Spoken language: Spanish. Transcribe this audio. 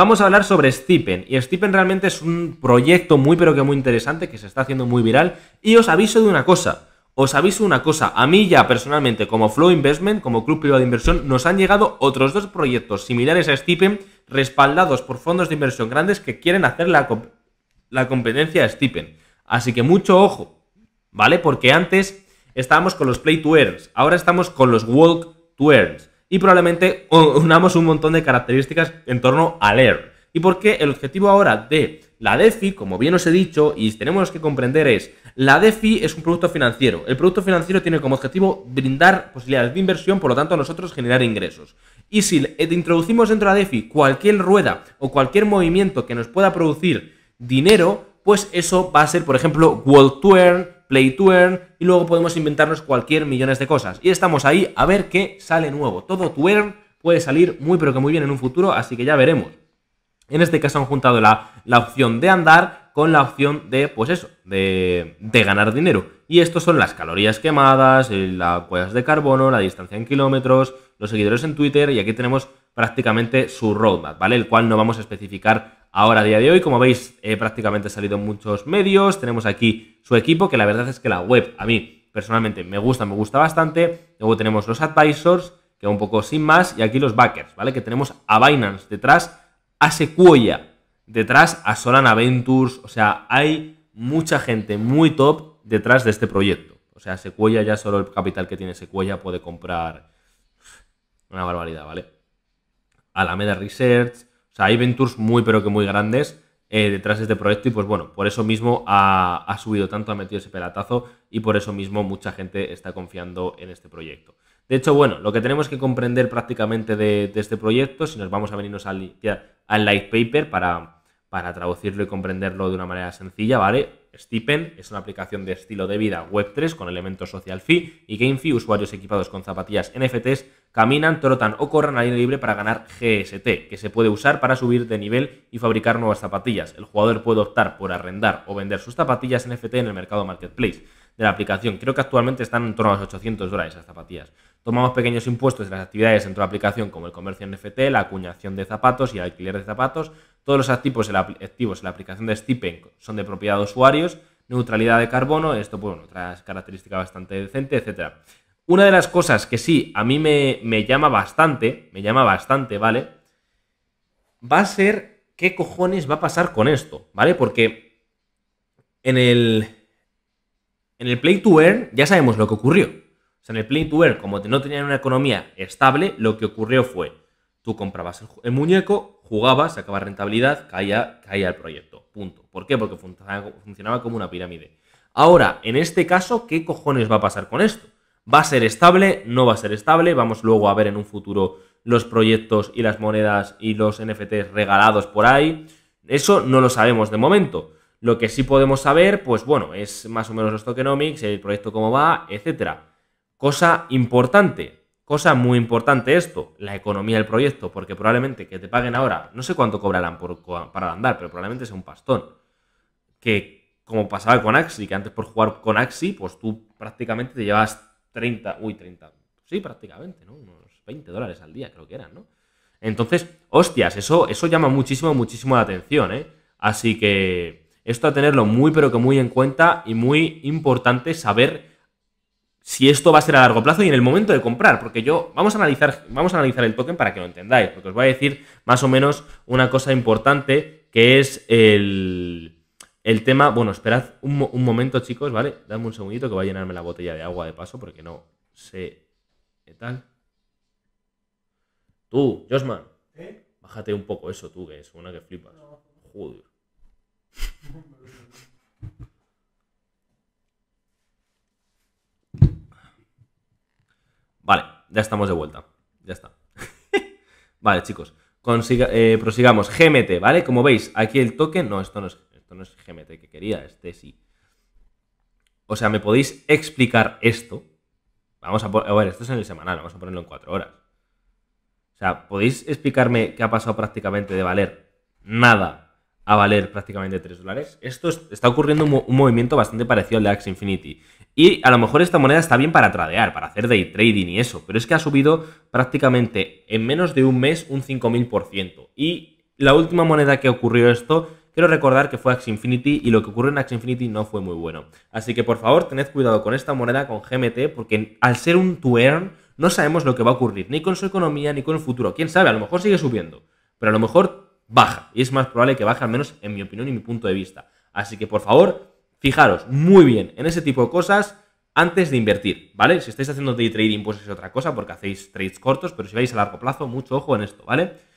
Vamos a hablar sobre Stipen. Y Stipen realmente es un proyecto muy pero que muy interesante que se está haciendo muy viral. Y os aviso de una cosa. Os aviso una cosa, a mí ya personalmente como Flow Investment, como Club Privado de Inversión, nos han llegado otros dos proyectos similares a Stipen, respaldados por fondos de inversión grandes que quieren hacer la, la competencia a Stipen. Así que mucho ojo, ¿vale? Porque antes estábamos con los Play to Earns, ahora estamos con los Walk to Earns y probablemente unamos un montón de características en torno a leer Y qué? el objetivo ahora de la DeFi, como bien os he dicho y tenemos que comprender es, la DeFi es un producto financiero. El producto financiero tiene como objetivo brindar posibilidades de inversión, por lo tanto nosotros generar ingresos. Y si eh, introducimos dentro de la DeFi cualquier rueda o cualquier movimiento que nos pueda producir dinero, pues eso va a ser, por ejemplo, World play to y luego podemos inventarnos cualquier millones de cosas. Y estamos ahí a ver qué sale nuevo. Todo Twern puede salir muy pero que muy bien en un futuro, así que ya veremos. En este caso han juntado la, opción de andar con la opción de, pues eso, de, de ganar dinero. Y estos son las calorías quemadas, las cuevas de carbono, la distancia en kilómetros, los seguidores en Twitter y aquí tenemos prácticamente su roadmap, ¿vale? El cual no vamos a especificar ahora a día de hoy. Como veis, prácticamente ha salido en muchos medios. Tenemos aquí su equipo, que la verdad es que la web a mí personalmente me gusta, me gusta bastante. Luego tenemos los advisors, que un poco sin más, y aquí los backers, ¿vale? Que tenemos a Binance detrás, a Sequoia detrás, a Solana Ventures, o sea, hay mucha gente muy top detrás de este proyecto. O sea, Sequoia ya solo el capital que tiene Sequoia puede comprar una barbaridad, ¿vale? Alameda Research, o sea, hay ventures muy pero que muy grandes eh, detrás de este proyecto y pues bueno, por eso mismo ha, subido tanto, ha metido ese pelatazo y por eso mismo mucha gente está confiando en este proyecto. De hecho, bueno, lo que tenemos que comprender prácticamente de, este proyecto, si nos vamos a venirnos al, al light paper para, para traducirlo y comprenderlo de una manera sencilla, ¿vale? Stipend es una aplicación de estilo de vida Web3 con elementos social fee y game Usuarios equipados con zapatillas NFTs caminan, trotan o corran al aire libre para ganar GST, que se puede usar para subir de nivel y fabricar nuevas zapatillas. El jugador puede optar por arrendar o vender sus zapatillas NFT en el mercado marketplace de la aplicación. Creo que actualmente están en torno a los 800 dólares las zapatillas. Tomamos pequeños impuestos de las actividades dentro de la aplicación como el comercio NFT, la acuñación de zapatos y el alquiler de zapatos, todos los activos en la, la aplicación de Stipen son de propiedad de usuarios, neutralidad de carbono, esto, pues, bueno, Otra característica bastante decente, etc. Una de las cosas que sí a mí me, llama bastante, me llama bastante, ¿vale? Va a ser qué cojones va a pasar con esto, ¿vale? Porque en el, en el Play to Earn ya sabemos lo que ocurrió. O sea, en el Play to Earn, como no tenían una economía estable, lo que ocurrió fue, tú comprabas el muñeco, jugaba, sacaba rentabilidad, caía, caía el proyecto. Punto. ¿Por qué? Porque funcionaba como una pirámide. Ahora, en este caso, ¿qué cojones va a pasar con esto? ¿Va a ser estable? ¿No va a ser estable? Vamos luego a ver en un futuro los proyectos y las monedas y los NFTs regalados por ahí. Eso no lo sabemos de momento. Lo que sí podemos saber, pues bueno, es más o menos los tokenomics, el proyecto cómo va, etc. Cosa importante, Cosa muy importante esto, la economía del proyecto, porque probablemente que te paguen ahora, no sé cuánto cobrarán por, para andar, pero probablemente sea un pastón. Que como pasaba con Axi, que antes por jugar con Axi, pues tú prácticamente te llevas 30, uy, 30, sí, prácticamente, ¿no? Unos 20 dólares al día creo que eran, ¿no? Entonces, hostias, eso, eso llama muchísimo, muchísimo la atención, ¿eh? Así que esto a tenerlo muy, pero que muy en cuenta y muy importante saber si esto va a ser a largo plazo y en el momento de comprar, porque yo vamos a analizar, vamos a analizar el token para que lo entendáis, porque os voy a decir más o menos una cosa importante que es el, el tema, bueno, esperad un, momento chicos, ¿vale? Dame un segundito que voy a llenarme la botella de agua de paso porque no sé qué tal. Tú, Josman, ¿Eh? bájate un poco eso tú, que es una que flipas. Joder. ya estamos de vuelta. Ya está. vale, chicos. Eh, prosigamos. GMT, ¿vale? Como veis, aquí el token. No, esto no, es, esto no es GMT que quería, este sí. O sea, ¿me podéis explicar esto? Vamos a, a ver, esto es en el semanal, vamos a ponerlo en cuatro horas. O sea, ¿podéis explicarme qué ha pasado prácticamente de valer nada a valer prácticamente 3 dólares. Esto está ocurriendo un, movimiento bastante parecido al de Axe Infinity. Y a lo mejor esta moneda está bien para tradear, para hacer day trading y eso, pero es que ha subido prácticamente en menos de un mes un 5000%. Y la última moneda que ocurrió esto, quiero recordar que fue Axe Infinity y lo que ocurrió en Axe Infinity no fue muy bueno. Así que por favor, tened cuidado con esta moneda, con GMT, porque al ser un to no sabemos lo que va a ocurrir, ni con su economía, ni con el futuro. Quién sabe, a lo mejor sigue subiendo, pero a lo mejor baja. Y es más probable que baje, al menos en mi opinión y mi punto de vista. Así que por favor, fijaros muy bien en ese tipo de cosas antes de invertir, ¿vale? Si estáis haciendo day trading, pues es otra cosa porque hacéis trades cortos, pero si vais a largo plazo, mucho ojo en esto, ¿vale?